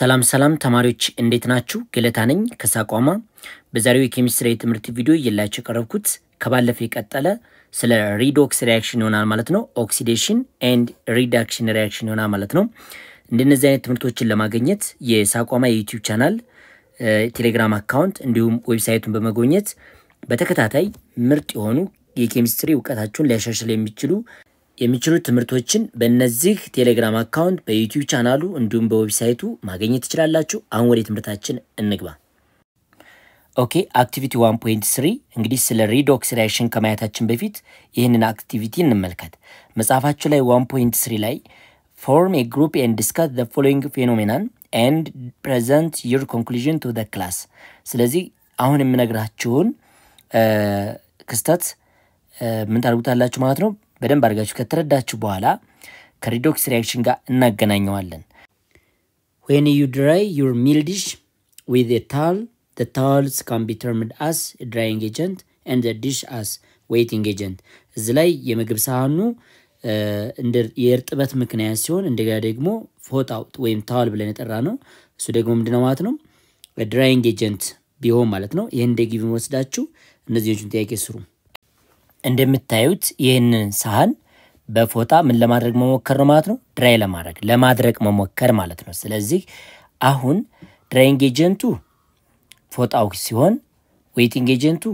ሰላም ሰላም ተማሪዎች እንዴት ናችሁ? ገለታ ነኝ ከሳቋማ። በዛሬው የኬሚስትሪ የትምህርት ቪዲዮ እየላችሁ የቀረብኩት ከባለፈ የቀጠለ ስለ ሪዶክስ ሪያክሽን ይሆናል ማለት ነው። ኦክሲዴሽን ኤንድ ሪዳክሽን ሪያክሽን ይሆናል ማለት ነው። እንደነዚህ አይነት ትምህርቶችን ለማግኘት የሳቋማ የዩቲዩብ ቻናል፣ ቴሌግራም አካውንት እንዲሁም ዌብሳይቱን በመጎብኘት በተከታታይ ምርጥ የሆኑ የኬሚስትሪ እውቀታችሁን ሊያሻሽል የሚችሉ የሚችሉ ትምህርቶችን በእነዚህ ቴሌግራም አካውንት፣ በዩቲዩብ ቻናሉ እንዲሁም በዌብሳይቱ ማግኘት ትችላላችሁ። አሁን ወደ ትምህርታችን እንግባ። ኦኬ አክቲቪቲ 1.3 እንግዲህ ስለ ሪድ ሪያክሽን ከማየታችን በፊት ይህንን አክቲቪቲ እንመልከት። መጽሐፋችሁ ላይ 1.3 ላይ ፎርም ኤ ግሩፕ ኤንድ ዲስካስ ዘ ፎሎዊንግ ፌኖሜናን ኤንድ ፕሬዘንት ዩር ኮንክሉዥን ቱ ዘ ክላስ። ስለዚህ አሁን የምነግራችሁን ክስተት ምን ታደርጉታላችሁ ማለት ነው በደንብ አድርጋችሁ ከተረዳችሁ በኋላ ከሪዶክስ ሪያክሽን ጋር እናገናኘዋለን። ዌን ዩ ድራይ ዩር ሚልዲሽ ዲሽ ዊዝ ታል the towels can be termed as drying agent and the dish as waiting agent እዚህ ላይ የምግብ ሳህኑ የእርጥበት ምክንያት ሲሆን እንደገና ደግሞ ፎጣ ወይም ታዋል ብለን የጠራ ነው። እሱ ደግሞ ምንድነው ማለት ነው ድራይንግ ኤጀንት ቢሆን ማለት ነው። ይህን እንደ ጊቭን ወስዳችሁ ጥያቄ ስሩ። እንደምታዩት ይህንን ሳህን በፎጣ ምን ለማድረግ መሞከር ነው ማለት ነው? ድራይ ለማድረግ ለማድረቅ መሞከር ማለት ነው። ስለዚህ አሁን ድራይንግ ኤጀንቱ ፎጣው ሲሆን ዌቲንግ ኤጀንቱ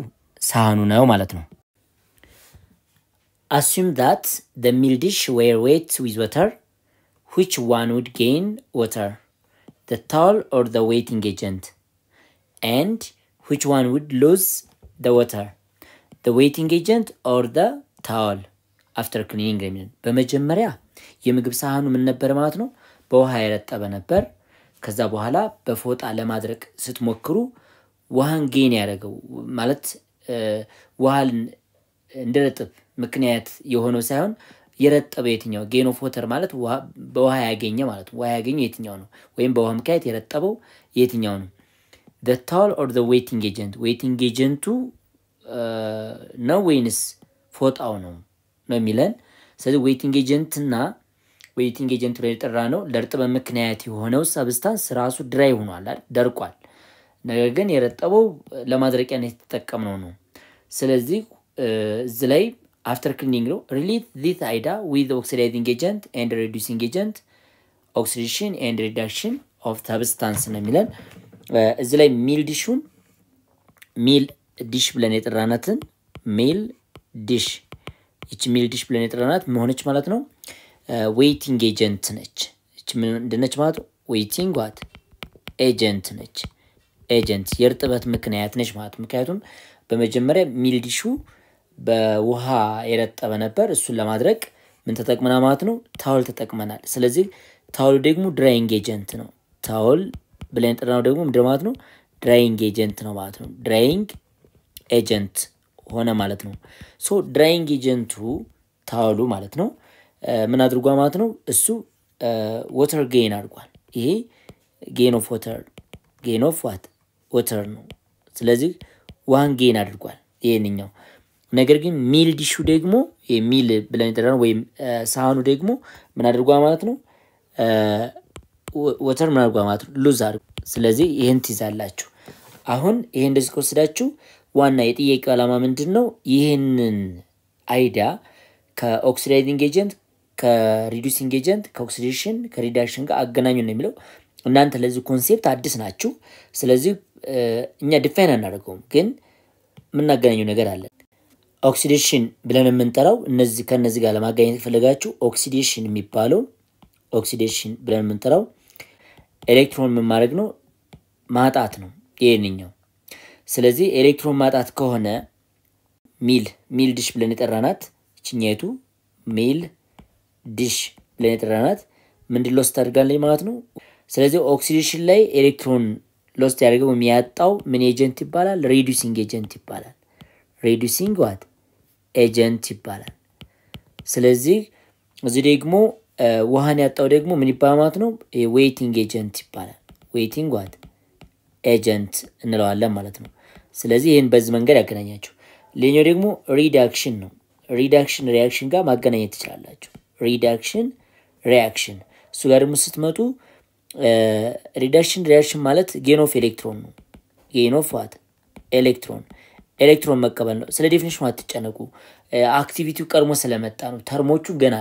ሳህኑ ነው ማለት ነው። አሱም ዳት ደ ሚል ዲሽ ዌር ዌት ዊዝ ወተር ዊች ዋን would ጌን ወተር the towel or the waiting agent, and which one would the waiting agent or the towel after cleaning የሚለን በመጀመሪያ የምግብ ሳህኑ ምን ነበር ማለት ነው? በውሃ የረጠበ ነበር። ከዛ በኋላ በፎጣ ለማድረቅ ስትሞክሩ ውሃን ጌን ያደረገው ማለት ውሃን እንዲረጥብ ምክንያት የሆነው ሳይሆን የረጠበ የትኛው ጌን ኦፍ ወተር ማለት በውሃ ያገኘ ማለት ነው። ውሃ ያገኘ የትኛው ነው? ወይም በውሃ ምክንያት የረጠበው የትኛው ነው? ታል ኦር ዌቲንግ ኤጀንት ዌቲንግ ኤጀንቱ ነው ወይንስ ፎጣው ነው ነው የሚለን። ስለዚህ ዌቲንግ ኤጀንት ኤጀንትና ዌቲንግ ኤጀንት ብለን የጠራ ነው ለእርጥበ ምክንያት የሆነው ሰብስታንስ ራሱ ድራይ ሆኗል፣ ደርቋል። ነገር ግን የረጠበው ለማድረቂያነት የተጠቀምነው ነው። ስለዚህ እዚ ላይ አፍተር ክሊኒንግ ነው ሪሊት ዚት አይዳ ዊዝ ኦክሲዳይዚንግ ኤጀንት ኤንድ ሬዲዩሲንግ ኤጀንት ኦክሲዴሽን ኤንድ ሪዳክሽን ኦፍ ሰብስታንስ ነው የሚለን እዚ ላይ ሚልድሹን ሚል ዲሽ ብለን የጠራናትን ሜል ዲሽ ይች ሜል ዲሽ ብለን የጠራናት መሆነች ማለት ነው። ዌይቲንግ ኤጀንት ነች። ይች ምንድነች ማለት ዌይቲንግ ዋት ኤጀንት ነች። ኤጀንት የእርጥበት ምክንያት ነች ማለት ምክንያቱም በመጀመሪያ ሚል ዲሹ በውሃ የረጠበ ነበር። እሱን ለማድረግ ምን ተጠቅመና ማለት ነው? ታውል ተጠቅመናል። ስለዚህ ታውል ደግሞ ድራይንግ ኤጀንት ነው። ታውል ብለን የጠራነው ደግሞ ምድር ማለት ነው? ድራይንግ ኤጀንት ነው ማለት ነው። ድራይንግ ኤጀንት ሆነ ማለት ነው። ሶ ድራይንግ ኤጀንቱ ታወሉ ማለት ነው ምን አድርጓ ማለት ነው እሱ ወተር ጌን አድርጓል። ይሄ ጌን ኦፍ ወተር ጌን ኦፍ ዋት ወተር ነው። ስለዚህ ዋን ጌን አድርጓል ይህንኛው። ነገር ግን ሚል ዲሹ ደግሞ ሚል ብለን የተደረነው ወይም ሳህኑ ደግሞ ምን አድርጓ ማለት ነው ወተር ምን አድርጓ ማለት ነው ሉዝ አድርጓል። ስለዚህ ይህን ትይዛላችሁ። አሁን ይሄ እንደዚህ ከወስዳችሁ ዋና የጥያቄው ዓላማ ምንድን ነው? ይህንን አይዳ ከኦክሲዳይዚንግ ኤጀንት ከሪዱሲንግ ኤጀንት ከኦክሲዴሽን ከሪዳክሽን ጋር አገናኙ ነው የሚለው። እናንተ ለዚህ ኮንሴፕት አዲስ ናችሁ። ስለዚህ እኛ ዲፋይን አናደርገውም፣ ግን የምናገናኘው ነገር አለ። ኦክሲዴሽን ብለን የምንጠራው እነዚህ ከእነዚህ ጋር ለማገናኘት የፈለጋችሁ ኦክሲዴሽን የሚባለው ኦክሲዴሽን ብለን የምንጠራው ኤሌክትሮን የምማድረግ ነው ማጣት ነው ይህንኛው ስለዚህ ኤሌክትሮን ማጣት ከሆነ ሚል ሚል ድሽ ብለን የጠራናት ይችኛይቱ ሚል ድሽ ብለን የጠራናት ምንድን ሎስ ታደርጋለች ማለት ነው። ስለዚህ ኦክሲዴሽን ላይ ኤሌክትሮን ሎስት ያደርገው የሚያጣው ምን ኤጀንት ይባላል? ሬዲሲንግ ኤጀንት ይባላል። ሬዲሲንግ ዋት ኤጀንት ይባላል። ስለዚህ እዚህ ደግሞ ውሃን ያጣው ደግሞ ምን ይባላል ማለት ነው? ዌይቲንግ ኤጀንት ይባላል። ዌይቲንግ ዋት ኤጀንት እንለዋለን ማለት ነው። ስለዚህ ይህን በዚህ መንገድ ያገናኛቸው። ሌኛው ደግሞ ሪዳክሽን ነው። ሪዳክሽን ሪያክሽን ጋር ማገናኘት ትችላላችሁ። ሪዳክሽን ሪያክሽን እሱ ጋር ደግሞ ስትመጡ ሪዳክሽን ሪያክሽን ማለት ጌን ኦፍ ኤሌክትሮን ነው። ጌን ኦፍ ዋት ኤሌክትሮን ኤሌክትሮን መቀበል ነው። ስለ ዴፊኒሽኑ አትጨነቁ። አክቲቪቲው ቀድሞ ስለመጣ ነው። ተርሞቹ ገና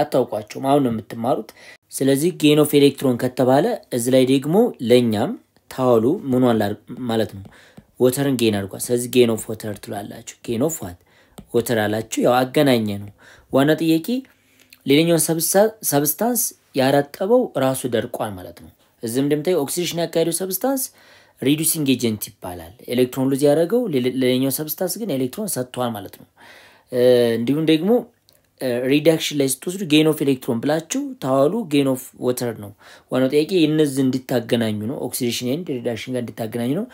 አታውቋቸውም። አሁን ነው የምትማሩት። ስለዚህ ጌን ኦፍ ኤሌክትሮን ከተባለ እዚ ላይ ደግሞ ለእኛም ታዋሉ ምኗን ማለት ነው ወተርን ጌን አድርጓል። ስለዚህ ጌን ኦፍ ወተር ትላላችሁ። ጌን ኦፍ ዋት ወተር አላችሁ። ያው አገናኘ ነው። ዋና ጥያቄ ሌላኛውን ሰብስታንስ ያረጠበው ራሱ ደርቋል ማለት ነው። እዚህም እንደምታዩ ኦክሲዴሽን ያካሄደው ሰብስታንስ ሪዱሲንግ ኤጀንት ይባላል። ኤሌክትሮን ሉዝ ያደረገው ሌላኛው ሰብስታንስ ግን ኤሌክትሮን ሰጥቷል ማለት ነው። እንዲሁም ደግሞ ሪዳክሽን ላይ ስትወስዱ ጌን ኦፍ ኤሌክትሮን ብላችሁ ታዋሉ ጌን ኦፍ ወተር ነው። ዋናው ጥያቄ እነዚህ እንድታገናኙ ነው። ኦክሲዴሽን ኤንድ ሪዳክሽን ጋር እንድታገናኙ ነው።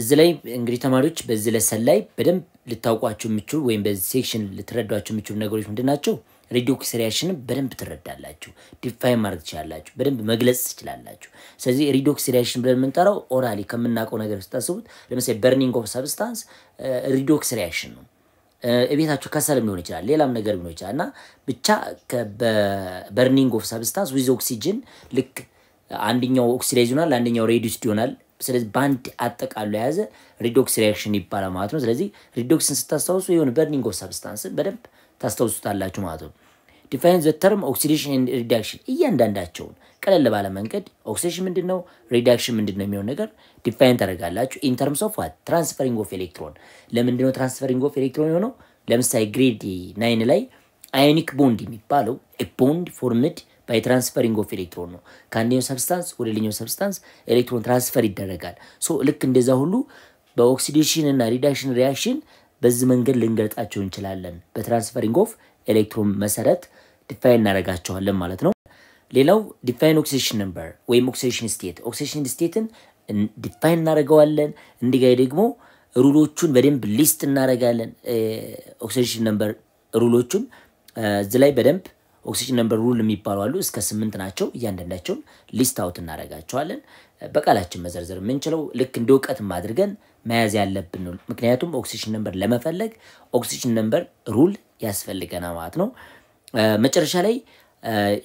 እዚህ ላይ እንግዲህ ተማሪዎች በዚህ ለሰን ላይ በደንብ ልታውቋቸው የምችሉ ወይም በዚህ ሴክሽን ልትረዷቸው የምችሉ ነገሮች ምንድን ናቸው? ሪዶክስ ሪያክሽንን በደንብ ትረዳላችሁ፣ ዲፋይን ማድረግ ትችላላችሁ፣ በደንብ መግለጽ ትችላላችሁ። ስለዚህ ሪዶክስ ሪያክሽን ብለን የምንጠራው ኦራሊ ከምናውቀው ነገር ስታስቡት፣ ለምሳሌ በርኒንግ ኦፍ ሰብስታንስ ሪዶክስ ሪያክሽን ነው። እቤታችሁ ከሰልም ሊሆን ይችላል፣ ሌላም ነገር ሊሆን ይችላል እና ብቻ በርኒንግ ኦፍ ሰብስታንስ ዊዝ ኦክሲጅን ልክ አንደኛው ኦክሲዳይዝ ይሆናል፣ አንደኛው ሬዲስድ ይሆናል ስለዚህ በአንድ አጠቃሉ የያዘ ሪዶክስ ሪያክሽን ይባላል ማለት ነው። ስለዚህ ሪዶክስን ስታስታውሱ የሆነ በርኒንግ ኦፍ በደንብ ታስታውሱታላችሁ ማለት ነው። ዲፋይን ዘ ተርም ኦክሲዴሽን ሪዳክሽን እያንዳንዳቸውን ቀለል ባለ መንገድ ኦክሲዴሽን ምንድን ነው፣ ሪዳክሽን ምንድን ነው የሚሆን ነገር ዲፋይን ታደርጋላችሁ። ኢን ተርምስ ኦፍ ዋት ትራንስፈሪንግ ኦፍ ኤሌክትሮን። ለምንድን ነው ትራንስፈሪንግ ኦፍ ኤሌክትሮን የሆነው? ለምሳሌ ግሬድ ናይን ላይ አዮኒክ ቦንድ የሚባለው ቦንድ ፎርምድ ባይ ትራንስፈሪንግ ኦፍ ኤሌክትሮን ነው። ከአንደኛው ሰብስታንስ ወደ ሌላኛው ሰብስታንስ ኤሌክትሮን ትራንስፈር ይደረጋል። ሶ ልክ እንደዛ ሁሉ በኦክሲዴሽን እና ሪዳክሽን ሪያክሽን በዚህ መንገድ ልንገልጣቸው እንችላለን። በትራንስፈሪንግ ኦፍ ኤሌክትሮን መሰረት ዲፋይን እናደርጋቸዋለን ማለት ነው። ሌላው ዲፋይን ኦክሲዴሽን ነምበር ወይም ኦክሲዴሽን ስቴት፣ ኦክሲዴሽን ስቴትን ዲፋይን እናደርገዋለን። እንዲጋይ ደግሞ ሩሎቹን በደንብ ሊስት እናደርጋለን። ኦክሲዴሽን ነምበር ሩሎቹን እዚህ ላይ በደንብ ኦክሲጅን ነምበር ሩል የሚባሉ አሉ። እስከ ስምንት ናቸው። እያንዳንዳቸውን ሊስት አውት እናደርጋቸዋለን። በቃላችን መዘርዘር የምንችለው ልክ እንደ እውቀት አድርገን መያዝ ያለብን ነው። ምክንያቱም ኦክሲጅን ነምበር ለመፈለግ ኦክሲጅን ነምበር ሩል ያስፈልገና ማለት ነው። መጨረሻ ላይ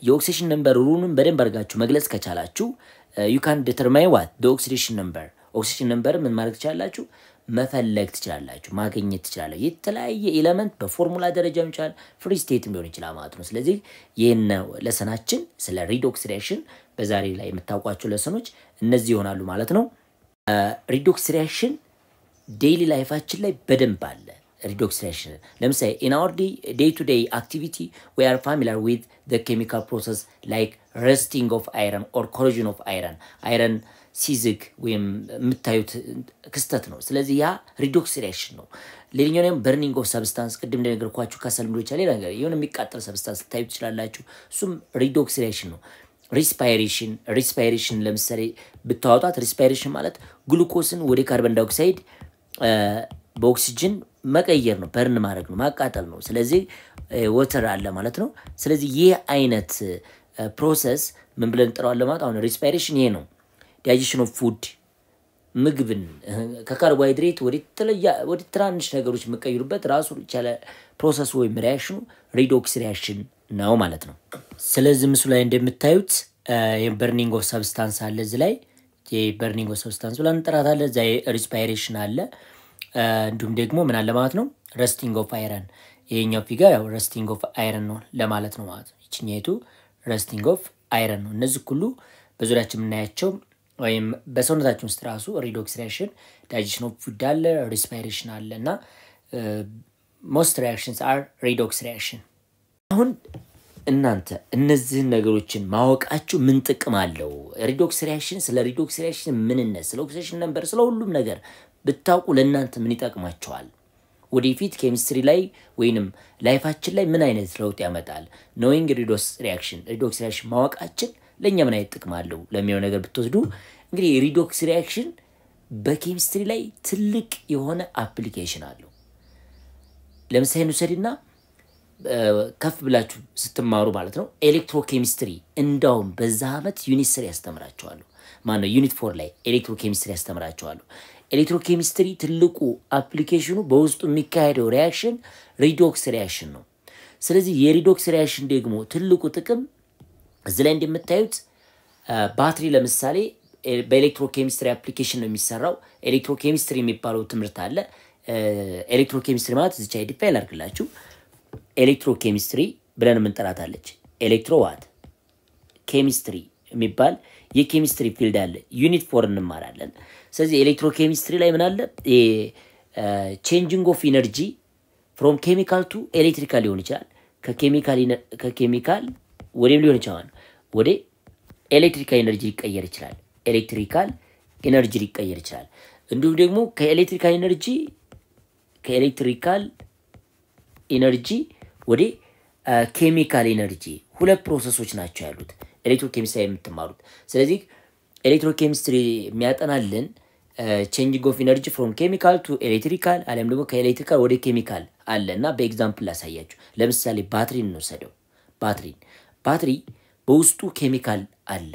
የኦክሲጅን ነምበር ሩሉን በደንብ አድርጋችሁ መግለጽ ከቻላችሁ ዩካን ዲተርማይ ዋት ኦክሲዴሽን ነምበር ኦክሲጅን ነምበር ምን ማድረግ ትችላላችሁ መፈለግ ትችላላችሁ፣ ማግኘት ትችላለሁ። የተለያየ ኤለመንት በፎርሙላ ደረጃም ይችላል፣ ፍሪ ስቴትም ሊሆን ይችላል ማለት ነው። ስለዚህ ይህን ለሰናችን ስለ ሪዶክስ ሪያክሽን በዛሬ ላይ የምታውቋቸው ለሰኖች እነዚህ ይሆናሉ ማለት ነው። ሪዶክስ ሪያክሽን ዴይሊ ላይፋችን ላይ በደንብ አለ። ሪዶክስ ሪያክሽን ለምሳሌ ኢን አወር ዴይ ቱ ዴይ አክቲቪቲ ዊ አር ፋሚሊያር ዊዝ ዘ ኬሚካል ፕሮሰስ ላይክ ረስቲንግ ኦፍ አይረን ኦር ኮሮዥን ኦፍ አይረን አይረን ሲዝግ ወይም የምታዩት ክስተት ነው። ስለዚህ ያ ሪዶክስ ሪያክሽን ነው። ሌላኛው ደግሞ በርኒንግ ኦፍ ሰብስታንስ ቅድም እንደነገርኳችሁ ከሰል ምዶቻ ሌላ ነገር የሆነ የሚቃጠል ሰብስታንስ ልታዩ ትችላላችሁ። እሱም ሪዶክስ ሪያክሽን ነው። ሪስፓይሬሽን ሪስፓይሬሽን ለምሳሌ ብታወጧት ሪስፓይሬሽን ማለት ግሉኮስን ወደ ካርበን ዳይኦክሳይድ በኦክሲጅን መቀየር ነው፣ በርን ማድረግ ነው፣ ማቃጠል ነው። ስለዚህ ወተር አለ ማለት ነው። ስለዚህ ይህ አይነት ፕሮሰስ ምን ብለን እንጠራዋለን ማለት አሁን ሪስፓይሬሽን ይሄ ነው። ዳይጀሽን ኦፍ ፉድ ምግብን ከካርቦሃይድሬት ወደ ትናንሽ ነገሮች የምቀይሩበት ራሱ የቻለ ፕሮሰስ ወይም ሪያክሽኑ ሪዶክስ ሪያክሽን ነው ማለት ነው። ስለዚህ ምስሉ ላይ እንደምታዩት የበርኒንግ ኦፍ ሰብስታንስ አለ። እዚህ ላይ የበርኒንግ ኦፍ ሰብስታንስ ብላ እንጠራታለን። እዛ ሪስፓይሬሽን አለ። እንዲሁም ደግሞ ምን አለ ማለት ነው ረስቲንግ ኦፍ አይረን። ይሄኛው ፊጋ ያው ረስቲንግ ኦፍ አይረን ነው ለማለት ነው ማለት ነው። ይችኛቱ ረስቲንግ ኦፍ አይረን ነው። እነዚህ ሁሉ በዙሪያችን የምናያቸው ወይም በሰውነታችን ውስጥ ራሱ ሪዶክስ ሪያክሽን ዳይጀሽን ኦፍ ፉድ አለ፣ ሪስፓይሬሽን አለ እና ሞስት ሪያክሽንስ አር ሪዶክስ ሪያክሽን። አሁን እናንተ እነዚህን ነገሮችን ማወቃችሁ ምን ጥቅም አለው? ሪዶክስ ሪያክሽን፣ ስለ ሪዶክስ ሪያክሽን ምንነት፣ ስለ ኦክሲዴሽን ነበር፣ ስለ ሁሉም ነገር ብታውቁ ለእናንተ ምን ይጠቅማቸዋል? ወደፊት ኬሚስትሪ ላይ ወይንም ላይፋችን ላይ ምን አይነት ለውጥ ያመጣል? ኖዊንግ ሪዶክስ ሪያክሽን ሪዶክስ ሪያክሽን ማወቃችን ለእኛ ምን አይነት ጥቅም አለው ለሚለው ነገር ብትወስዱ እንግዲህ ሪዶክስ ሪያክሽን በኬሚስትሪ ላይ ትልቅ የሆነ አፕሊኬሽን አለው። ለምሳሌ እንውሰድና ከፍ ብላችሁ ስትማሩ ማለት ነው ኤሌክትሮኬሚስትሪ እንዳውም በዛ ዓመት ዩኒት ስር ያስተምራቸዋሉ። ማነው ዩኒት ፎር ላይ ኤሌክትሮኬሚስትሪ ያስተምራቸዋሉ። ኤሌክትሮኬሚስትሪ ትልቁ አፕሊኬሽኑ በውስጡ የሚካሄደው ሪያክሽን ሪዶክስ ሪያክሽን ነው። ስለዚህ የሪዶክስ ሪያክሽን ደግሞ ትልቁ ጥቅም እዚህ ላይ እንደምታዩት ባትሪ ለምሳሌ በኤሌክትሮኬሚስትሪ አፕሊኬሽን ነው የሚሰራው። ኤሌክትሮኬሚስትሪ የሚባለው ትምህርት አለ። ኤሌክትሮኬሚስትሪ ማለት እዚች አይዲፋ ላርግላችሁ። ኤሌክትሮኬሚስትሪ ብለን የምንጠራታለች። ኤሌክትሮ ዋት ኬሚስትሪ የሚባል የኬሚስትሪ ፊልድ አለ። ዩኒት ፎር እንማራለን። ስለዚህ ኤሌክትሮኬሚስትሪ ላይ ምን አለ? ቼንጂንግ ኦፍ ኢነርጂ ፍሮም ኬሚካል ቱ ኤሌክትሪካል ሊሆን ይችላል። ከኬሚካል ወደም ሊሆን ይችላል ወደ ኤሌክትሪካል ኤነርጂ ሊቀየር ይችላል። ኤሌክትሪካል ኤነርጂ ሊቀየር ይችላል። እንዲሁም ደግሞ ከኤሌክትሪካል ኤነርጂ ከኤሌክትሪካል ኢነርጂ ወደ ኬሚካል ኢነርጂ ሁለት ፕሮሰሶች ናቸው ያሉት ኤሌክትሮኬሚስትሪ የምትማሩት። ስለዚህ ኤሌክትሮኬሚስትሪ የሚያጠናልን ቼንጂንግ ኦፍ ኢነርጂ ፍሮም ኬሚካል ቱ ኤሌክትሪካል አሊያም ደግሞ ከኤሌክትሪካል ወደ ኬሚካል አለ እና በኤግዛምፕል ላሳያችሁ። ለምሳሌ ባትሪን እንወሰደው። ባትሪን ባትሪ በውስጡ ኬሚካል አለ።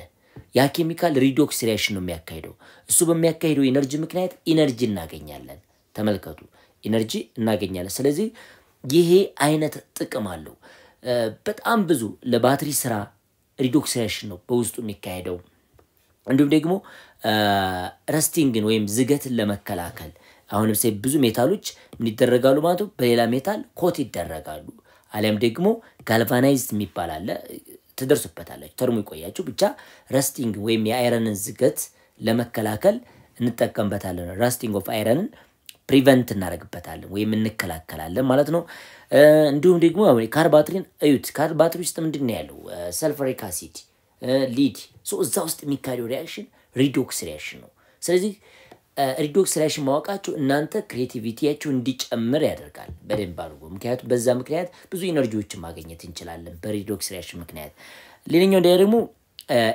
ያ ኬሚካል ሪዶክስ ሪያክሽን ነው የሚያካሂደው። እሱ በሚያካሂደው ኢነርጂ ምክንያት ኢነርጂ እናገኛለን። ተመልከቱ፣ ኢነርጂ እናገኛለን። ስለዚህ ይሄ አይነት ጥቅም አለው። በጣም ብዙ ለባትሪ ስራ ሪዶክስ ሪያክሽን ነው በውስጡ የሚካሄደው። እንዲሁም ደግሞ ረስቲንግን ወይም ዝገትን ለመከላከል አሁን ለምሳሌ ብዙ ሜታሎች ምን ይደረጋሉ ማለት ነው፣ በሌላ ሜታል ኮት ይደረጋሉ። አሊያም ደግሞ ጋልቫናይዝድ የሚባል አለ ትደርሱበታላችሁ። ተርሙ ይቆያችሁ። ብቻ ረስቲንግ ወይም የአይረንን ዝገት ለመከላከል እንጠቀምበታለን። ረስቲንግ ኦፍ አይረንን ፕሪቨንት እናደርግበታለን ወይም እንከላከላለን ማለት ነው። እንዲሁም ደግሞ ካር ባትሪን እዩት። ካር ባትሪ ውስጥ ምንድን ነው ያለው? ሰልፈሪክ አሲድ ሊድ። እዛ ውስጥ የሚካሄደው ሪያክሽን ሪዶክስ ሪያክሽን ነው። ስለዚህ ሪዶክስላሽን ማወቃችሁ እናንተ ክሬቲቪቲያችሁ እንዲጨምር ያደርጋል። በደንብ አድርጎ ምክንያቱም በዛ ምክንያት ብዙ ኢነርጂዎችን ማግኘት እንችላለን በሪዶክስላሽን ምክንያት። ሌላኛው ደግሞ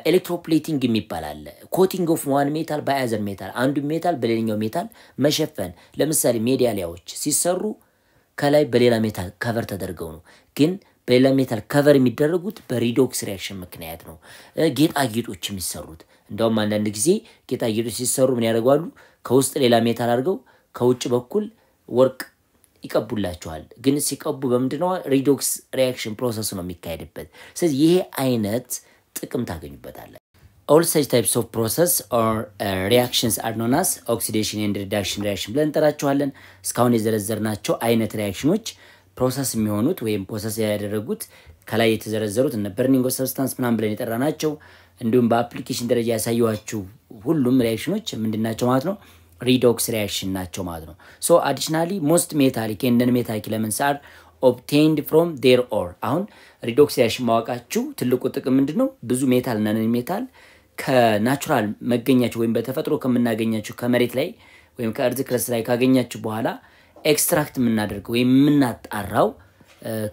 ኤሌክትሮፕሌቲንግ የሚባል አለ። ኮቲንግ ኦፍ ዋን ሜታል በአያዘር ሜታል፣ አንዱ ሜታል በሌላኛው ሜታል መሸፈን። ለምሳሌ ሜዳሊያዎች ሲሰሩ ከላይ በሌላ ሜታል ከቨር ተደርገው ነው ግን በሌላ ሜታል ከቨር የሚደረጉት በሪዶክስ ሪያክሽን ምክንያት ነው። ጌጣጌጦች የሚሰሩት እንደውም አንዳንድ ጊዜ ጌጣጌጦች ሲሰሩ ምን ያደርጓሉ? ከውስጥ ሌላ ሜታል አድርገው ከውጭ በኩል ወርቅ ይቀቡላቸዋል። ግን ሲቀቡ በምንድን ሪዶክስ ሪያክሽን ፕሮሰሱ ነው የሚካሄድበት። ስለዚህ ይሄ አይነት ጥቅም ታገኙበታለን። ኦል ሰች ታይፕስ ኦፍ ፕሮሰስ ኦር ሪያክሽንስ አር ኖን አስ ኦክሲዴሽን ኤንድ ሪዳክሽን ሪያክሽን ብለን እንጠራቸዋለን። እስካሁን የዘረዘርናቸው አይነት ሪያክሽኖች ፕሮሰስ የሚሆኑት ወይም ፕሮሰስ ያደረጉት ከላይ የተዘረዘሩት እነ በርኒንግ ሰብስታንስ ምናምን ብለን የጠራ ናቸው እንዲሁም በአፕሊኬሽን ደረጃ ያሳየኋችሁ ሁሉም ሪያክሽኖች ምንድናቸው ማለት ነው ሪዶክስ ሪያክሽን ናቸው ማለት ነው ሶ አዲሽናሊ ሞስት ሜታሊክ የነን ሜታሊክ ለምን አር ኦብቴንድ ፍሮም ዴር ኦር አሁን ሪዶክስ ሪያክሽን ማወቃችሁ ትልቁ ጥቅም ምንድን ነው ብዙ ሜታል እና ነን ሜታል ከናቹራል መገኛቸው ወይም በተፈጥሮ ከምናገኛቸው ከመሬት ላይ ወይም ከእርዝ ክረስ ላይ ካገኛችሁ በኋላ ኤክስትራክት የምናደርገው ወይም የምናጣራው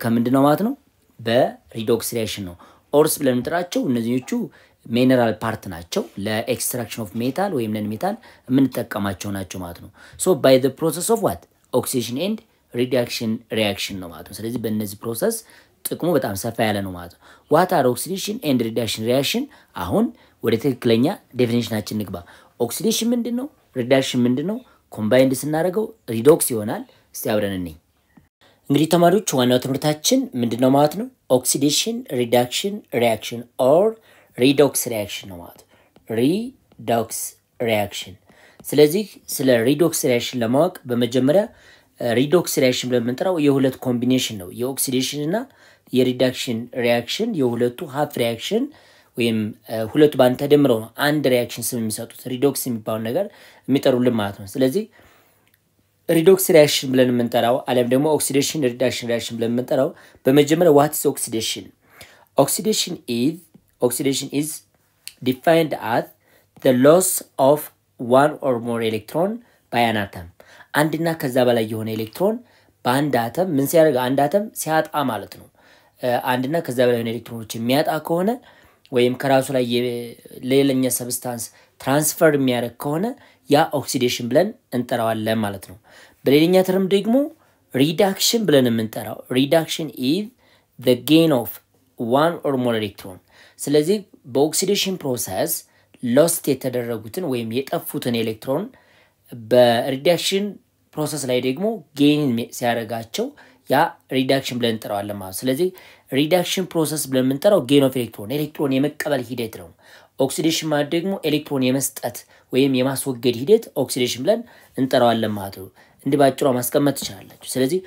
ከምንድን ነው ማለት ነው በሪዶክሲሌሽን ነው። ኦርስ ብለን የምንጠራቸው እነዚኞቹ ሚነራል ፓርት ናቸው። ለኤክስትራክሽን ኦፍ ሜታል ወይም ነን ሜታል የምንጠቀማቸው ናቸው ማለት ነው። ሶ ባይ ዘ ፕሮሰስ ኦፍ ዋት ኦክሲዴሽን ኤንድ ሪዳክሽን ሪያክሽን ነው ማለት ነው። ስለዚህ በእነዚህ ፕሮሰስ ጥቅሙ በጣም ሰፋ ያለ ነው ማለት ነው። ዋት አር ኦክሲዴሽን ኤንድ ሪዳክሽን ሪያክሽን? አሁን ወደ ትክክለኛ ዴፊኒሽናችን ንግባ። ኦክሲዴሽን ምንድን ነው? ሪዳክሽን ምንድን ነው? ኮምባይንድ ስናደርገው ሪዶክስ ይሆናል። እስቲ አብረን እንይ። እንግዲህ ተማሪዎች ዋናው ትምህርታችን ምንድን ነው ማለት ነው? ኦክሲዴሽን ሪዳክሽን ሪያክሽን ኦር ሪዶክስ ሪያክሽን ነው ማለት ነው። ሪዶክስ ሪያክሽን። ስለዚህ ስለ ሪዶክስ ሪያክሽን ለማወቅ በመጀመሪያ ሪዶክስ ሪያክሽን ብለን የምንጠራው የሁለት ኮምቢኔሽን ነው። የኦክሲዴሽን እና የሪዳክሽን ሪያክሽን የሁለቱ ሀፍ ሪያክሽን ወይም ሁለቱ በአንድ ተደምረው ነው አንድ ሪያክሽን ስም የሚሰጡት ሪዶክስ የሚባሉ ነገር የሚጠሩልን ማለት ነው። ስለዚህ ሪዶክስ ሪያክሽን ብለን የምንጠራው አለም ደግሞ ኦክሲዴሽን ሪዳክሽን ሪያክሽን ብለን የምንጠራው በመጀመሪያ ዋትስ ኦክሲዴሽን ኦክሲዴሽን ኢዝ ኦክሲዴሽን ኢዝ ዲፋይንድ አት ዘ ሎስ ኦፍ ዋን ኦር ሞር ኤሌክትሮን ባይ an አንድና ከዛ በላይ የሆነ ኤሌክትሮን በአንድ አተም ምን ሲያደርግ አንድ አተም ሲያጣ ማለት ነው። አንድና ከዛ በላይ የሆነ ኤሌክትሮኖች የሚያጣ ከሆነ ወይም ከራሱ ላይ ሌላኛ ሰብስታንስ ትራንስፈር የሚያደርግ ከሆነ ያ ኦክሲዴሽን ብለን እንጠራዋለን ማለት ነው። በሌላኛ ተርም ደግሞ ሪዳክሽን ብለን የምንጠራው ሪዳክሽን ኢዝ ዘ ጌን ኦፍ ዋን ኦር ሞር ኤሌክትሮን። ስለዚህ በኦክሲዴሽን ፕሮሰስ ሎስት የተደረጉትን ወይም የጠፉትን ኤሌክትሮን በሪዳክሽን ፕሮሰስ ላይ ደግሞ ጌን ሲያደርጋቸው ያ ሪዳክሽን ብለን እንጠራዋለን ማለት ነው። ስለዚህ ሪዳክሽን ፕሮሰስ ብለን የምንጠራው ጌን ኦፍ ኤሌክትሮን ኤሌክትሮን የመቀበል ሂደት ነው። ኦክሲዴሽን ማለት ደግሞ ኤሌክትሮን የመስጠት ወይም የማስወገድ ሂደት ኦክሲዴሽን ብለን እንጠራዋለን ማለት ነው። እንዲህ በአጭሯ ማስቀመጥ ትችላላችሁ። ስለዚህ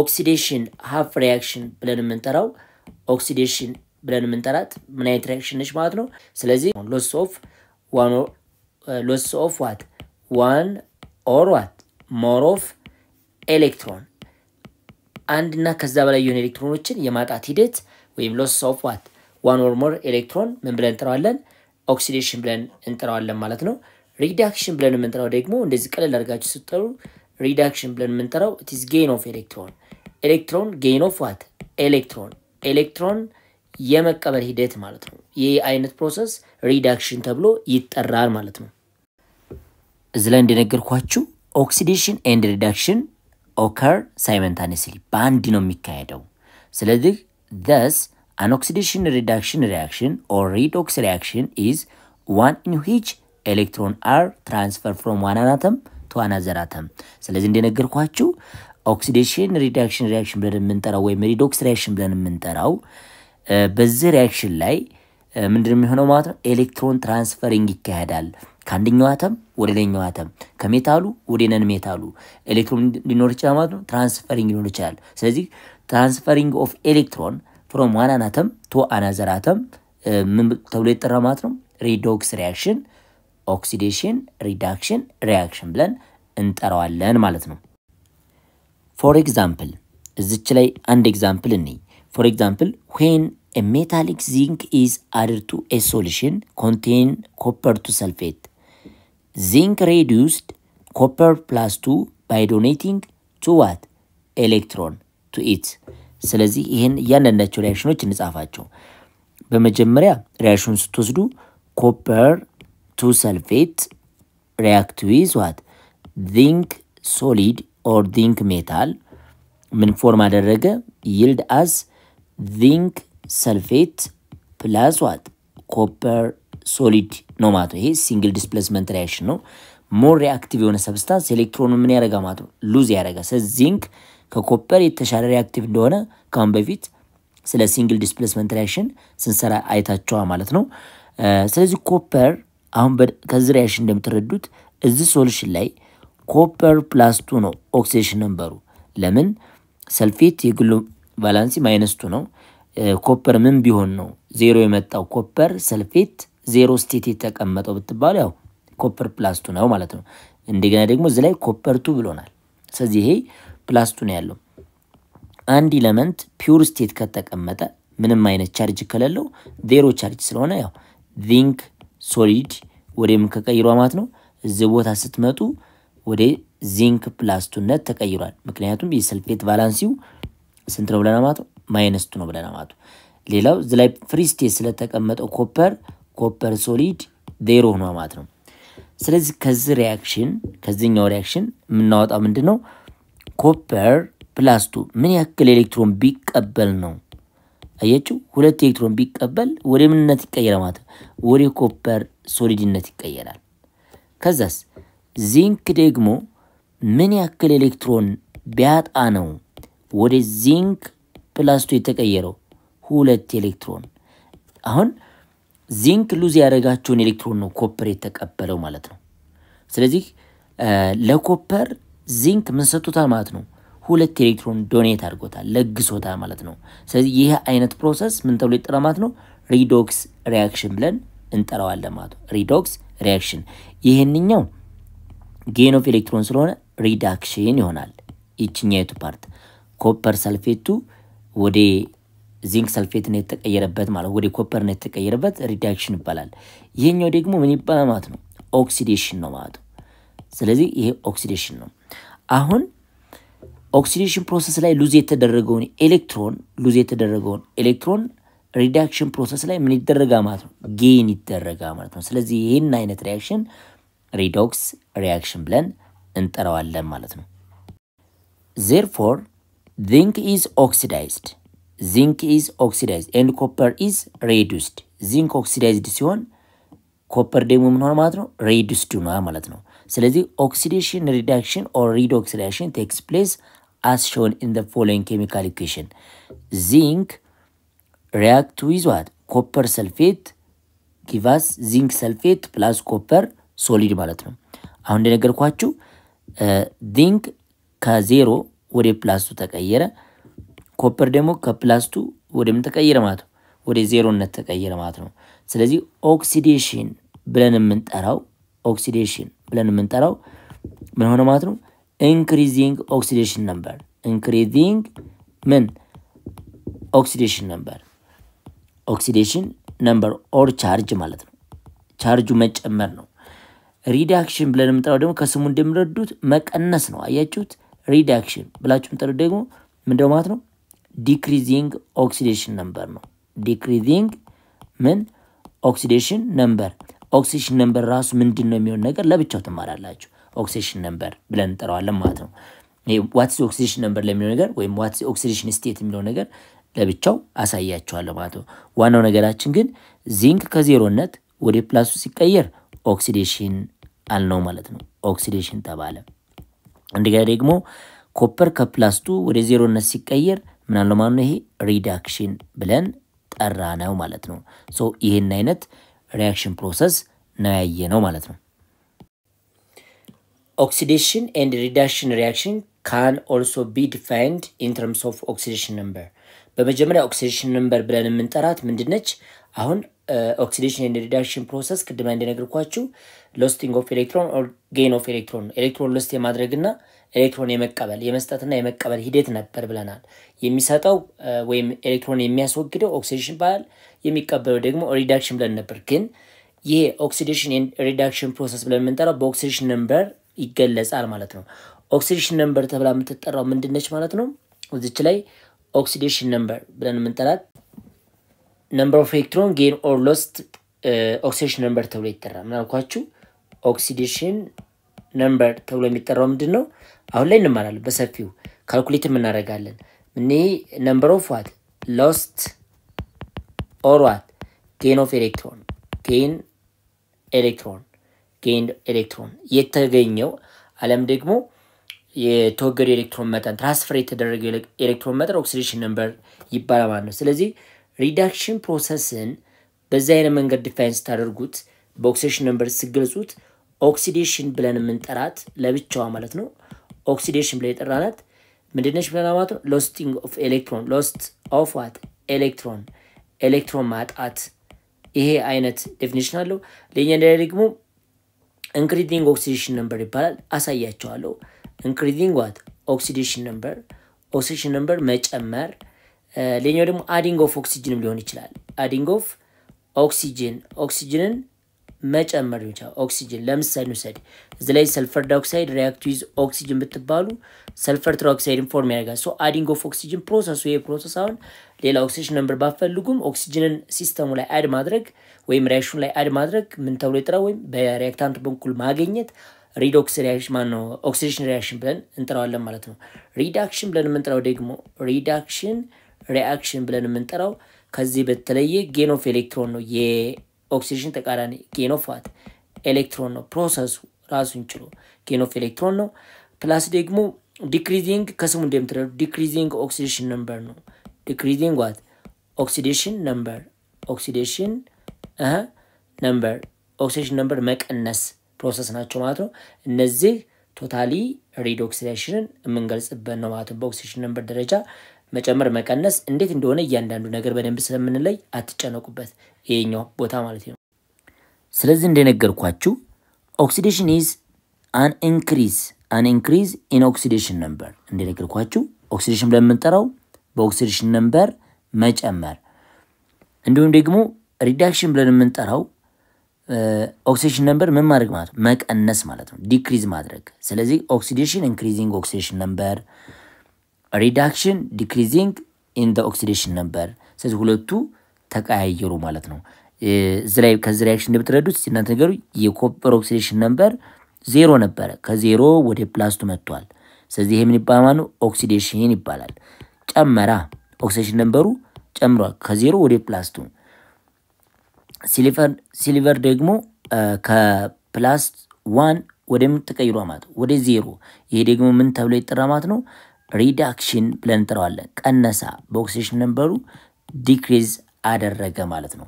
ኦክሲዴሽን ሀፍ ሪያክሽን ብለን የምንጠራው ኦክሲዴሽን ብለን የምንጠራት ምን አይነት ሪያክሽን ነች ማለት ነው። ስለዚህ ሎስ ኦፍ ሎስ ኦፍ ዋት ዋን ኦር ዋት ሞር ኦፍ ኤሌክትሮን አንድና ከዛ በላይ የሆኑ ኤሌክትሮኖችን የማጣት ሂደት ወይም ሎስ ኦፍ ዋት ዋን ኦር ሞር ኤሌክትሮን ምን ብለን እንጠራዋለን? ኦክሲዴሽን ብለን እንጠራዋለን ማለት ነው። ሪዳክሽን ብለን የምንጠራው ደግሞ እንደዚህ ቀለል አድርጋችሁ ስጠሩ ሪዳክሽን ብለን የምንጠራው ኢትስ ጌን ኦፍ ኤሌክትሮን ኤሌክትሮን ጌን ኦፍ ዋት ኤሌክትሮን ኤሌክትሮን የመቀበል ሂደት ማለት ነው። ይህ አይነት ፕሮሰስ ሪዳክሽን ተብሎ ይጠራል ማለት ነው። እዚ ላይ እንደነገርኳችሁ ኦክሲዴሽን ኤንድ ሪዳክሽን ኦከር ሳይመንታኔስሊ በአንድ ነው የሚካሄደው። ስለዚህ ደስ An oxidation reduction reaction or redox reaction is one in which electron are transferred from one atom to another atom. ስለዚህ እንደነገርኳችሁ ኦክሲዴሽን ሪዳክሽን ሪያክሽን ብለን የምንጠራው ወይም ሪዶክስ ሪያክሽን ብለን የምንጠራው በዚህ ሪያክሽን ላይ ምንድን የሚሆነው ማለት ነው? ኤሌክትሮን ትራንስፈሪንግ ይካሄዳል። ከአንደኛው አተም ወደ ሌላኛው አተም፣ ከሜታሉ ወደ ነን ሜታሉ ኤሌክትሮን ሊኖር ይችላል ማለት ነው። ትራንስፈሪንግ ሊኖር ይችላል። ስለዚህ ትራንስፈሪንግ ኦፍ ኤሌክትሮን ፍሮም ዋን አናተም ቱ አናዘር አተም ምን ተብሎ የጠራ ማለት ነው? ሪዶክስ ሪያክሽን፣ ኦክሲዴሽን፣ ሪዳክሽን፣ ሪያክሽን ብለን እንጠራዋለን ማለት ነው። ፎር ኤግዛምፕል እዚች ላይ አንድ ኤግዛምፕል እንይ። ፎር ኤግዛምፕል ዌን ሜታሊክ ዚንክ ኢዝ አድድ ቱ ኤ ሶሉሽን ኮንቴን ኮፐር ቱ ሰልፌት ዚንክ ሬዲዩስድ ኮፐር ፕላስ ቱ ባይ ዶኔቲንግ ቱ ዋት ኤሌክትሮን ቱ ኢት ስለዚህ ይህን እያንዳንዳቸው ሪያክሽኖች እንጻፋቸው። በመጀመሪያ ሪያክሽኑን ስትወስዱ ኮፐር ቱ ሰልፌት ሪያክት ዊዝ ዋት ዚንክ ሶሊድ ኦር ዚንክ ሜታል ምን ፎርም አደረገ? ይልድ አስ ዚንክ ሰልፌት ፕላስ ዋት ኮፐር ሶሊድ ነው ማለት ነው። ይሄ ሲንግል ዲስፕሌስመንት ሪያክሽን ነው። ሞር ሪአክቲቭ የሆነ ሰብስታንስ ኤሌክትሮኑ ምን ያደረጋ ማለት ነው ሉዝ ያደረጋ ስለዚህ ዚንክ ከኮፐር የተሻለ ሪያክቲቭ እንደሆነ ከአሁን በፊት ስለ ሲንግል ዲስፕሌስመንት ሪያክሽን ስንሰራ አይታቸዋ ማለት ነው። ስለዚህ ኮፐር አሁን ከዚህ ሪያክሽን እንደምትረዱት እዚህ ሶሉሽን ላይ ኮፐር ፕላስ ቱ ነው ኦክሲዴሽን ነንበሩ። ለምን ሰልፌት የግሉ ቫላንሲ ማይነስ ቱ ነው። ኮፐር ምን ቢሆን ነው ዜሮ የመጣው? ኮፐር ሰልፌት ዜሮ ስቴት የተቀመጠው ብትባሉ ያው ኮፐር ፕላስ ቱ ነው ማለት ነው። እንደገና ደግሞ እዚህ ላይ ኮፐር ቱ ብሎናል። ስለዚህ ይሄ ፕላስ ፕላስቱ ነው ያለው። አንድ ኢለመንት ፒውር ስቴት ከተቀመጠ ምንም አይነት ቻርጅ ከሌለው ዜሮ ቻርጅ ስለሆነ ያው ዚንክ ሶሊድ ወደ ከቀይሮ ከቀይሯ ማለት ነው። እዚህ ቦታ ስትመጡ ወደ ዚንክ ፕላስ ፕላስቱነት ተቀይሯል። ምክንያቱም የሰልፌት ቫላንሲው ስንት ነው ብለና ማለት ነው? ማይነስቱ ነው ብለና ማለት ነው። ሌላው እዚ ላይ ፍሪ ስቴት ስለተቀመጠው ኮፐር ኮፐር ሶሊድ ዜሮ ሆኗ ማለት ነው። ስለዚህ ከዚህ ሪያክሽን ከዚህኛው ሪያክሽን የምናወጣው ምንድን ነው? ኮፐር ፕላስ ቱ ምን ያክል ኤሌክትሮን ቢቀበል ነው? አየችው፣ ሁለት ኤሌክትሮን ቢቀበል ወደ ምንነት ይቀየራል ማለት ነው። ወደ ኮፐር ሶሊድነት ይቀየራል። ከዛስ ዚንክ ደግሞ ምን ያክል ኤሌክትሮን ቢያጣ ነው ወደ ዚንክ ፕላስቱ የተቀየረው? ሁለት ኤሌክትሮን። አሁን ዚንክ ሉዝ ያደረጋቸውን ኤሌክትሮን ነው ኮፐር የተቀበለው ማለት ነው። ስለዚህ ለኮፐር ዚንክ ምን ሰጥቶታል ማለት ነው? ሁለት ኤሌክትሮን ዶኔት አድርጎታል ለግሶታል ማለት ነው። ስለዚህ ይህ አይነት ፕሮሰስ ምን ተብሎ ይጠራ ማለት ነው? ሪዶክስ ሪያክሽን ብለን እንጠራዋለን ማለት ነው። ሪዶክስ ሪያክሽን ይህንኛው ጌን ኦፍ ኤሌክትሮን ስለሆነ ሪዳክሽን ይሆናል። ይችኛይቱ ፓርት ኮፐር ሰልፌቱ ወደ ዚንክ ሰልፌት ነው የተቀየረበት ማለት ወደ ኮፐር ነው የተቀየረበት ሪዳክሽን ይባላል። ይህኛው ደግሞ ምን ይባላል ማለት ነው? ኦክሲዴሽን ነው ማለት ነው። ስለዚህ ይሄ ኦክሲዴሽን ነው። አሁን ኦክሲዴሽን ፕሮሰስ ላይ ሉዝ የተደረገውን ኤሌክትሮን ሉዝ የተደረገውን ኤሌክትሮን ሪዳክሽን ፕሮሰስ ላይ ምን ይደረጋ ማለት ነው? ጌን ይደረጋ ማለት ነው። ስለዚህ ይህን አይነት ሪያክሽን ሪዶክስ ሪያክሽን ብለን እንጠራዋለን ማለት ነው። ዜርፎር ዚንክ ኢዝ ኦክሲዳይዝድ ዚንክ ኢዝ ኦክሲዳይዝድ ኤንድ ኮፐር ኢዝ ሬዱስድ ዚንክ ኦክሲዳይዝድ ሲሆን ኮፐር ደግሞ ምን ሆነ ማለት ነው? ሬዱስድ ሆኗ ማለት ነው። ስለዚህ ኦክሲዴሽን ሪዳክሽን ኦር ሪድ ኦክሲዳሽን ቴክስ ፕሌስ አስ ሾን ኢን ዘ ፎሎዊንግ ኬሚካል ኢኩዌሽን ዚንክ ሪያክት ዊዝ ዋት ኮፐር ሰልፌት ጊቫስ ዚንክ ሰልፌት ፕላስ ኮፐር ሶሊድ ማለት ነው። አሁን እንደነገርኳችሁ ዚንክ ከዜሮ ወደ ፕላስቱ ተቀየረ፣ ኮፐር ደግሞ ከፕላስቱ ወደ ተቀየረ ማለት ነው? ወደ ዜሮነት ተቀየረ ማለት ነው። ስለዚህ ኦክሲዴሽን ብለን የምንጠራው ኦክሲዴሽን ብለን የምንጠራው ምን ሆነ ማለት ነው? ኢንክሪዚንግ ኦክሲዴሽን ነበር። ኢንክሪዚንግ ምን ኦክሲዴሽን ነበር፣ ኦክሲዴሽን ነምበር ኦር ቻርጅ ማለት ነው። ቻርጁ መጨመር ነው። ሪዳክሽን ብለን የምንጠራው ደግሞ ከስሙ እንደምረዱት መቀነስ ነው። አያችሁት? ሪዳክሽን ብላችሁ የምጠሩት ደግሞ ምንደው ማለት ነው? ዲክሪዚንግ ኦክሲዴሽን ነምበር ነው። ዲክሪዚንግ ምን ኦክሲዴሽን ነምበር ኦክሲሽን ነንበር ራሱ ምንድን ነው የሚሆን ነገር ለብቻው ትማራላችሁ። ኦክሲሽን ነንበር ብለን እንጠራዋለን ማለት ነው። ዋትስ ኦክሲዴሽን ነንበር ለሚለው ነገር ወይም ዋትስ ኦክሲዴሽን ስቴት የሚለው ነገር ለብቻው አሳያቸዋለሁ ማለት ነው። ዋናው ነገራችን ግን ዚንክ ከዜሮነት ወደ ፕላሱ ሲቀየር ኦክሲዴሽን አልነው ማለት ነው። ኦክሲዴሽን ተባለ። እንደገና ደግሞ ኮፐር ከፕላስቱ ወደ ዜሮነት ሲቀየር ምናለው ማለት ነው። ይሄ ሪዳክሽን ብለን ጠራ ነው ማለት ነው። ይህን አይነት ሪያክሽን ፕሮሰስ ነው ያየ ነው ማለት ነው። ኦክሲዴሽን ኤንድ ሪዳክሽን ሪያክሽን ካን ኦልሶ ቢ ዲፋይንድ ኢን ተርምስ ኦፍ ኦክሲዴሽን ነምበር። በመጀመሪያ ኦክሲዴሽን ነምበር ብለን የምንጠራት ምንድነች? አሁን ኦክሲዴሽን ሪዳክሽን ፕሮሰስ ቅድም እንደነገርኳችሁ ሎስቲንግ ኦፍ ኤሌክትሮን ኦር ጌን ኦፍ ኤሌክትሮን ኤሌክትሮን ሎስት የማድረግና ኤሌክትሮን የመቀበል የመስጠትና የመቀበል ሂደት ነበር ብለናል። የሚሰጠው ወይም ኤሌክትሮን የሚያስወግደው ኦክሲዴሽን ባህል፣ የሚቀበለው ደግሞ ሪዳክሽን ብለን ነበር። ግን ይሄ ኦክሲዴሽን ሪዳክሽን ፕሮሰስ ብለን የምንጠራው በኦክሲዴሽን ነምበር ይገለጻል ማለት ነው። ኦክሲዴሽን ነምበር ተብላ የምትጠራው ምንድነች ማለት ነው? እዚች ላይ ኦክሲዴሽን ነምበር ብለን የምንጠራት ነምበር ኦፍ ኤሌክትሮን ጌን ኦር ሎስት ኦክሲዴሽን ነምበር ተብሎ ይጠራል። ምናልኳችሁ ኦክሲዴሽን ነምበር ተብሎ የሚጠራው ምንድን ነው? አሁን ላይ እንማራለን በሰፊው ካልኩሌትም እናደርጋለን። እኔ ነምበር ኦፍ ዋት ሎስት ኦር ዋት ጌን ኦፍ ኤሌክትሮን ጌን ኤሌክትሮን ጌን ኤሌክትሮን የተገኘው አለም ደግሞ የተወገዱ ኤሌክትሮን መጠን ትራንስፈር የተደረገ ኤሌክትሮን መጠን ኦክሲዴሽን ነምበር ይባላል ማለት ነው። ስለዚህ ሪዳክሽን ፕሮሰስን በዚ አይነት መንገድ ዲፋይን ስታደርጉት በኦክሲዴሽን ነምበር ስገልጹት ኦክሲዴሽን ብለን የምንጠራት ለብቻዋ ማለት ነው። ኦክሲዴሽን ብለን የጠራናት ምንድነች ብለን ማለት ነው? ሎስቲንግ ኦፍ ኤሌክትሮን ሎስት ኦፍ ዋት ኤሌክትሮን ኤሌክትሮን ማጣት ይሄ አይነት ዴፊኒሽን አለው። ለእኛ ደግሞ ኢንክሪዚንግ ኦክሲዴሽን ነምበር ይባላል። አሳያቸዋለሁ። ኢንክሪዚንግ ዋት ኦክሲዴሽን ነምበር ኦክሲዴሽን ነምበር መጨመር ሌኛው ደግሞ አዲንግ ኦፍ ኦክሲጅንም ሊሆን ይችላል። አዲንግ ኦፍ ኦክሲጅን ኦክሲጅንን መጨመር ሊሆን ይችላል። ኦክሲጅን ለምሳሌ ንውሰድ። እዚ ላይ ሰልፈር ዳይኦክሳይድ ሪያክት ዊዝ ኦክሲጅን ብትባሉ ሰልፈር ትራኦክሳይድን ፎርም ያደርጋል። ሶ አዲንግ ኦፍ ኦክሲጅን ፕሮሰሱ ይሄ ፕሮሰስ አሁን ሌላ ኦክሲጅን ነምበር ባፈልጉም ኦክሲጅንን ሲስተሙ ላይ አድ ማድረግ ወይም ሪያክሽኑ ላይ አድ ማድረግ ምን ተብሎ ይጠራል? ወይም በሪያክታንት በኩል ማግኘት ሪዶክስ ሪያክሽን ማን ነው? ኦክሲዴሽን ሪያክሽን ብለን እንጠራዋለን ማለት ነው። ሪዳክሽን ብለን የምንጠራው ደግሞ ሪዳክሽን ሪአክሽን ብለን የምንጠራው ከዚህ በተለየ ጌን ኦፍ ኤሌክትሮን ነው። የኦክሲጅን ተቃራኒ ጌን ኦፍ ዋት ኤሌክትሮን ነው። ፕሮሰሱ ራሱን ችሎ ጌን ኦፍ ኤሌክትሮን ነው። ፕላስ ደግሞ ዲክሪዚንግ ከስሙ እንደምትረዱ ዲክሪዚንግ ኦክሲዴሽን ነምበር ነው። ዲክሪዚንግ ዋት ኦክሲዴሽን ነምበር ኦክሲዴሽን ነምበር ኦክሲዴሽን ነምበር መቀነስ ፕሮሰስ ናቸው ማለት ነው። እነዚህ ቶታሊ ሬድ ኦክሲዴሽንን የምንገልጽበት ነው ማለት ነው። በኦክሲዴሽን ነምበር ደረጃ መጨመር መቀነስ እንዴት እንደሆነ እያንዳንዱ ነገር በደንብ ስለምንለይ አትጨነቁበት። ይሄኛው ቦታ ማለት ነው። ስለዚህ እንደነገርኳችሁ ኦክሲዴሽን ኢዝ አን ኢንክሪዝ አን ኢንክሪዝ ኢን ኦክሲዴሽን ነምበር እንደነገርኳችሁ ኦክሲዴሽን ብለን የምንጠራው በኦክሲዴሽን ነምበር መጨመር እንዲሁም ደግሞ ሪዳክሽን ብለን የምንጠራው ኦክሲዴሽን ነምበር ምን ማድረግ ማለት ነው? መቀነስ ማለት ነው፣ ዲክሪዝ ማድረግ። ስለዚህ ኦክሲዴሽን ኢንክሪዚንግ ኦክሲዴሽን ነምበር ሪዳክሽን ዲክሪዚንግ ኢን ኦክሲዴሽን ነበር። ስለዚህ ሁለቱ ተቀያየሩ ማለት ነው። እዚ ላይ ከዚ ሪያክሽን እንደምትረዱት እናንተ ነገሩ የኮፐር ኦክሲዴሽን ነበር ዜሮ ነበረ። ከዜሮ ወደ ፕላስቱ መጥቷል። ስለዚህ ይሄ ምን ይባላል ማለት ነው? ኦክሲዴሽን ይባላል። ጨመራ። ኦክሲዴሽን ነንበሩ ጨምሯል ከዜሮ ወደ ፕላስቱ። ሲሊቨር ደግሞ ከፕላስ ዋን ወደ ምን ተቀይሯ ማለት ወደ ዜሮ። ይሄ ደግሞ ምን ተብሎ ይጠራ ማለት ነው? ሪዳክሽን ብለን እንጥረዋለን። ቀነሳ በኦክሲዴሽን ነንበሩ ዲክሪዝ አደረገ ማለት ነው።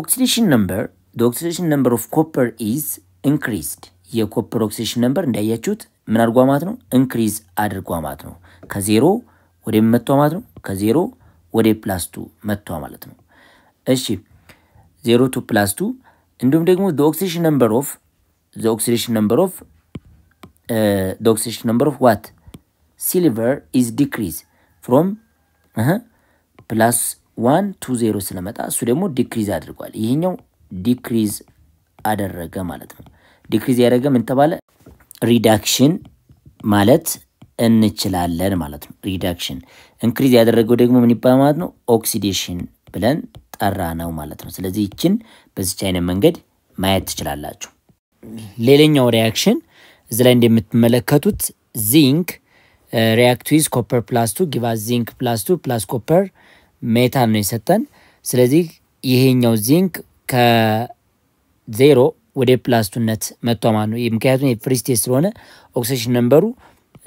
ኦክሲዴሽን ነምበር ኦክሲዴሽን ነምበር ኦፍ ኮፐር ኢዝ ኢንክሪዝድ። የኮፐር ኦክሲዴሽን ነምበር እንዳያችሁት ምን አድርጓ ማለት ነው? ኢንክሪዝ አድርጓ ማለት ነው። ከዜሮ ወደ መጥቷ ማለት ነው። ከዜሮ ወደ ፕላስ ቱ መቷ ማለት ነው። እሺ ዜሮ ቱ ፕላስ ቱ እንዲሁም ደግሞ ኦክሲዴሽን ነምበር ኦፍ ኦክሲዴሽን ነምበር ኦፍ ኦክሲዴሽን ነምበር ኦፍ ዋት ሲልቨር ኢዝ ዲክሪዝ ፍሮም ፕላስ ዋን ቱ ዜሮ ስለመጣ እሱ ደግሞ ዲክሪዝ አድርጓል። ይህኛው ዲክሪዝ አደረገ ማለት ነው። ዲክሪዝ ያደረገ ምን ተባለ? ሪዳክሽን ማለት እንችላለን ማለት ነው። ሪዳክሽን እንክሪዝ ያደረገው ደግሞ ምን ይባላል ማለት ነው? ኦክሲዴሽን ብለን ጠራ ነው ማለት ነው። ስለዚህ ይችን በዚች አይነት መንገድ ማየት ትችላላችሁ። ሌላኛው ሪያክሽን እዚ ላይ እንደምትመለከቱት ዚንክ ሪያክት ዊዝ ኮፐር ፕላስ ቱ ጊቫ ዚንክ ፕላስ ቱ ፕላስ ኮፐር ሜታል ነው የሰጠን። ስለዚህ ይሄኛው ዚንክ ከዜሮ ወደ ፕላስ ቱነት መጥቷ ማለት ነው። ምክንያቱም የፍሪ ስቴት ስለሆነ ኦክሲጅን ነንበሩ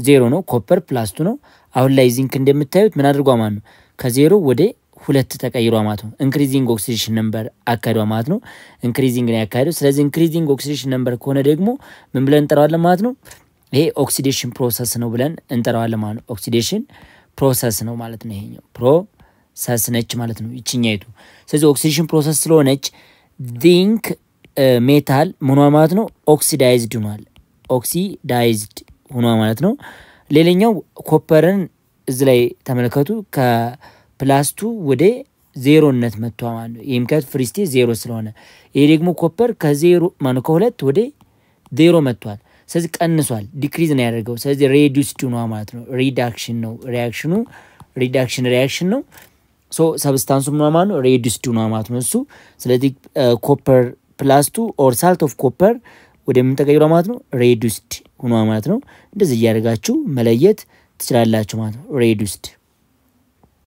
ዜሮ ነው። ኮፐር ፕላስ ቱ ነው። አሁን ላይ ዚንክ እንደምታዩት ምን አድርጓ ማለት ነው ከዜሮ ወደ ሁለት ተቀይሯ ማለት ነው። ኢንክሪዚንግ ኦክሲዴሽን ነንበር አካሂዷ ማለት ነው። ኢንክሪዚንግ ነው ያካሄደው። ስለዚህ ኢንክሪዚንግ ኦክሲዴሽን ነንበር ከሆነ ደግሞ ምን ብለን እንጠራዋለን ማለት ነው? ይሄ ኦክሲዴሽን ፕሮሰስ ነው ብለን እንጠራዋለን ማለት ነው። ኦክሲዴሽን ፕሮሰስ ነው ማለት ነው። ይሄኛው ፕሮሰስ ነች ማለት ነው ይችኛይቱ። ስለዚህ ኦክሲዴሽን ፕሮሰስ ስለሆነች ዚንክ ሜታል ምኗ ማለት ነው ኦክሲዳይዝድ ሆኗል። ኦክሲዳይዝድ ሆኗ ማለት ነው። ሌላኛው ኮፐርን እዚ ላይ ተመልከቱ ከፕላስቱ ወደ ዜሮነት መጥቷ ማለት ነው። ይህ ምክንያት ፍሪስቴ ዜሮ ስለሆነ፣ ይሄ ደግሞ ኮፐር ከዜሮ ከሁለት ወደ ዜሮ መጥቷል። ስለዚህ ቀንሷል፣ ዲክሪዝ ነው ያደርገው። ስለዚህ ሬዲስድ ሆኗ ማለት ነው። ሪዳክሽን ነው ሪያክሽኑ፣ ሪዳክሽን ሪያክሽን ነው። ሶ ሰብስታንሱ ምን ነው? ሬዲስድ ሆኗ ማለት ነው እሱ። ስለዚህ ኮፐር ፕላስቱ ኦር ሳልት ኦፍ ኮፐር ወደምንተቀይሯ ማለት ነው ሬዲስድ ሁኗ ማለት ነው። እንደዚህ እያደርጋችሁ መለየት ትችላላችሁ ማለት ነው ሬዲስድ